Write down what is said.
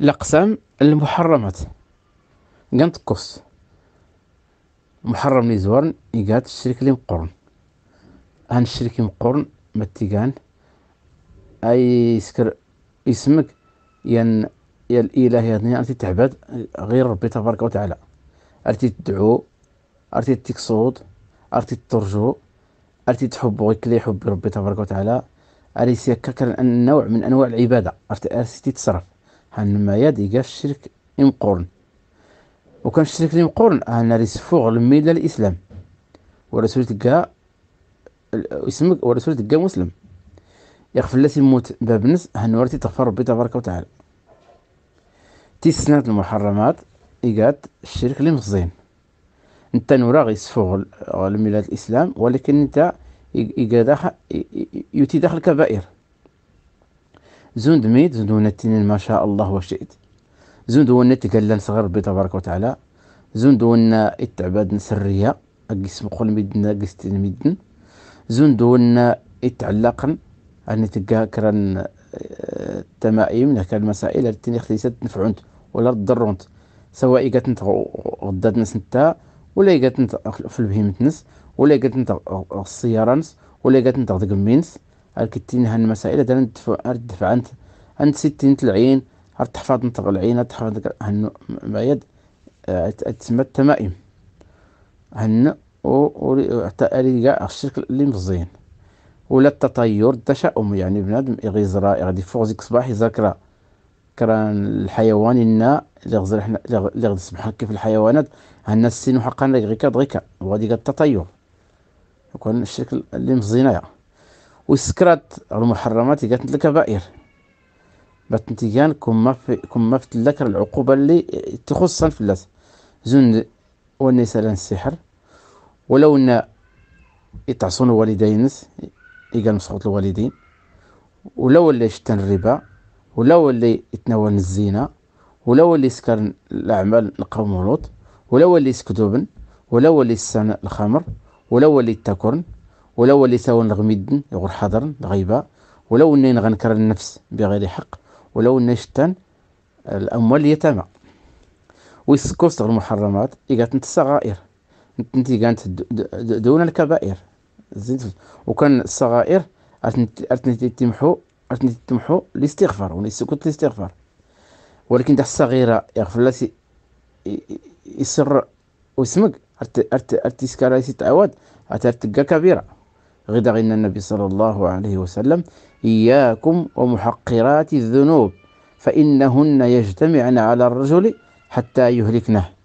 الأقسام المحرمات قانت قص محرم لي زوارن يقات الشريك لي مقرن هان الشريك مقرن تيقان أي سكر اسمك ين يا الإله يا دنيا أنت تعبد غير ربي تبارك وتعالى أرتي تدعو أرتي تكصود أرتي ترجو أرتي تحب غير حب ربي تبارك وتعالى أريسيا كان نوع من أنواع العبادة أرتي تصرف ما يد في الشرك إمقورن وكان الشرك هن هنا فوق الملة الإسلام ورسولة جاء اسمك ورسولة جاء مسلم يغفر لاسي موت باب نس ورتي تغفر ربي تبارك وتعالى تسنة المحرمات إيجاد الشرك اللي مغزين انت نورا غيسفوغ الميلاد الإسلام ولكن انت إيكا يتي داخل الكبائر زند ميت زند ونتين ما شاء الله وشئت زند ونت قال صغر ربي تبارك وتعالى زند ون اتعباد سرية مقول ميدن اقس اقستن ميدن زند ون اتعلقن أن تذكرن آه، التمائم لك المسائل التي خليست نفعنت ولا تضرونت سواء ايقات انت غدات نس نتا ولا ايقات انت في البهيمة نس ولا ايقات انت السيارة نس ولا ايقات انت غدك نس أركتين هن مسائل دان ندفع أنت أنت ستين العين تحفظ نطق العين تحفظ هن بعيد آه، تسمى التمائم هن و تأريقا الشكل اللي مزين ولا التطير التشاؤم يعني بنادم يغيزرا غادي فوق زيك صباح يذكر كران الحيوان النا اللي غزر حنا اللي غادي يصبح كيف الحيوانات هنا السين حقا غير كاد غير وغادي التطير يكون الشكل اللي مزينه يعني. وسكرات المحرمات جات الكبائر باتنتيجان كما في كما في الذكر العقوبه اللي تخص الفلاس زند والنساء السحر ولو ان يتعصون الوالدين يقال مسخوط الوالدين ولو اللي يشتن الربا ولو اللي يتناول الزينه ولو اللي يسكر الاعمال القوم لوط ولو اللي يسكدوبن ولو اللي يسن الخمر ولو اللي يتاكرن ولو اللي ساون نغمدن يغور حضرن غيبة ولو أنين غنكر النفس بغير حق ولو أني شتان الأموال اليتامى ويسكوست المحرمات إيقاتنت الصغائر انت كانت دون الكبائر وكان الصغائر ارتني تمحو ارتني تمحو الاستغفار ونسكت الاستغفار ولكن تاع الصغيره يغفر لا يسر واسمك ارت ارت ارتسكارا تعود ارتكا كبيره غدر إن النبي صلى الله عليه وسلم إياكم ومحقرات الذنوب فإنهن يجتمعن على الرجل حتى يهلكنه